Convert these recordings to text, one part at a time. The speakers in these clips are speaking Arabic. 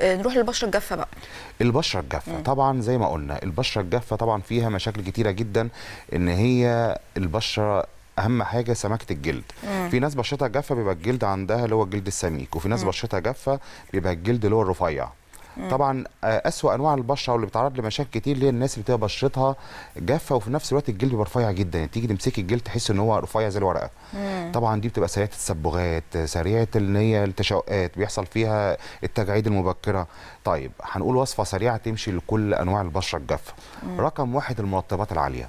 آه، نروح للبشره الجافه بقى البشره الجافه طبعا زي ما قلنا البشره الجافه طبعا فيها مشاكل كتيره جدا ان هي البشره اهم حاجه سمكه الجلد مم. في ناس بشرتها جافه بيبقى الجلد عندها اللي هو الجلد السميك وفي ناس مم. بشرتها جافه بيبقى الجلد اللي هو الرفيع طبعا آه، اسوا انواع البشره واللي بتعرض لمشاكل كتير اللي هي الناس اللي بتبقى بشرتها جافه وفي نفس الوقت الجلد بيبقى رفيع جدا يعني تيجي تمسكي الجلد تحس ان هو رفيع زي الورقه مم. طبعا دي بتبقى سريعه التصبغات سريعه ان هي التشققات بيحصل فيها التجاعيد المبكره طيب هنقول وصفه سريعه تمشي لكل انواع البشره الجافه رقم واحد المرطبات العاليه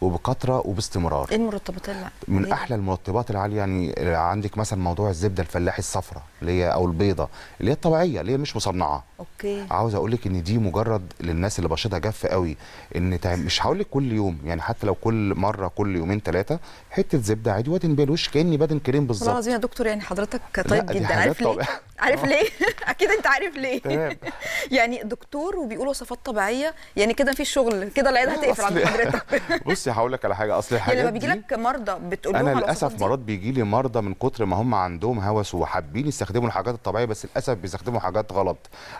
وبكثره وباستمرار ايه المرطبات اللي من احلى المرطبات العاليه يعني آه، عندك مثلا موضوع الزبده الفلاحي الصفراء اللي هي او البيضه اللي هي الطبيعيه اللي هي مش مصنعه اوكي عاوز اقول لك ان دي مجرد للناس اللي بشرتها جافه قوي ان مش هقول لك كل يوم يعني حتى لو كل مره كل يومين ثلاثه حته زبده عادي وادن بالوش كاني بدن كريم بالظبط والله العظيم يا دكتور يعني حضرتك طيب جدا عارف ليه؟ عارف آه. ليه؟ اكيد انت عارف ليه يعني دكتور وبيقول وصفات طبيعيه يعني كده مفيش شغل كده العياده هتقفل عند حضرتك بص بصي هقول لك على حاجه اصل الحاجات يعني لما بيجي لك مرضى بتقول انا للاسف مرات بيجي لي مرضى من كتر ما هم عندهم هوس وحابين يستخدموا الحاجات الطبيعيه بس للاسف بيستخدموا حاجات غلط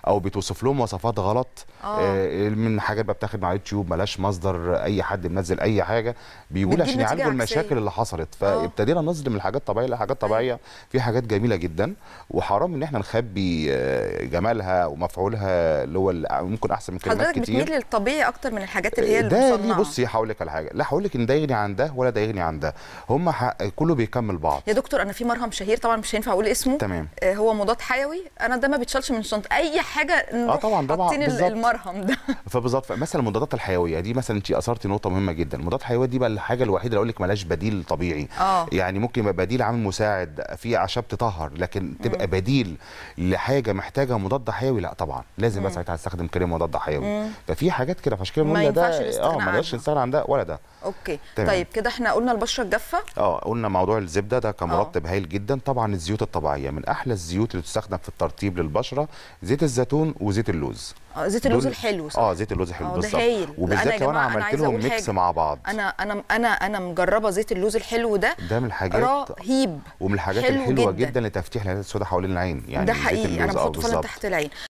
او بتوصف لهم وصفات غلط آه. آه من حاجات بقى بتاخد مع يوتيوب ملاش مصدر اي حد منزل اي حاجه بيقول عشان يعالجوا المشاكل اللي حصلت آه. فابتدينا نظلم الحاجات الطبيعيه لحاجات أيوة. طبيعيه في حاجات جميله جدا وحرام ان احنا نخبي آه، جمالها ومفعولها اللي هو ممكن احسن من كلمات كتير حضرتك بتميل للطبيعي اكتر من الحاجات اللي هي ده بصي هقول لك على حاجه لا هقول لك ان ده يغني عن ده ولا ده يغني عن ده هم كله بيكمل بعض يا دكتور انا في مرهم شهير طبعا مش هينفع اقول اسمه تمام آه هو مضاد حيوي انا ده ما بيتشالش من الشنطه اي حاجه اه طبعا طبعا المرهم ده فبالظبط مثلا المضادات الحيويه دي مثلا انت اثرتي نقطه مهمه جدا المضادات الحيويه دي بقى الحاجه الوحيده اللي اقول لك ملهاش بديل طبيعي آه. يعني ممكن يبقى بديل عامل مساعد في اعشاب تطهر لكن تبقى مم. بديل لحاجه محتاجه مضاد حيوي لا طبعا لازم بس ساعتها هستخدم كريم مضاد حيوي ففي حاجات كده فعشان كده ده اه نستغنى عن ده ولا ده اوكي تمام. طيب كده احنا قلنا البشره الجافه اه قلنا موضوع الزبده ده كمرطب اه. هايل جدا طبعا الزيوت الطبيعيه من احلى الزيوت اللي تستخدم في الترطيب للبشره زيت الزيتون وزيت اللوز اه زيت اللوز الحلو صح اه زيت اللوز الحلو اه، بالظبط وبالذات لو انا عملت لهم ميكس مع بعض انا انا انا انا مجربه زيت اللوز الحلو ده ده من الحاجات رهيب ومن الحاجات الحلوه جدا, جداً لتفتيح العينات السوداء حوالين العين يعني ده حقيقي انا بحطه اه، فعلا تحت العين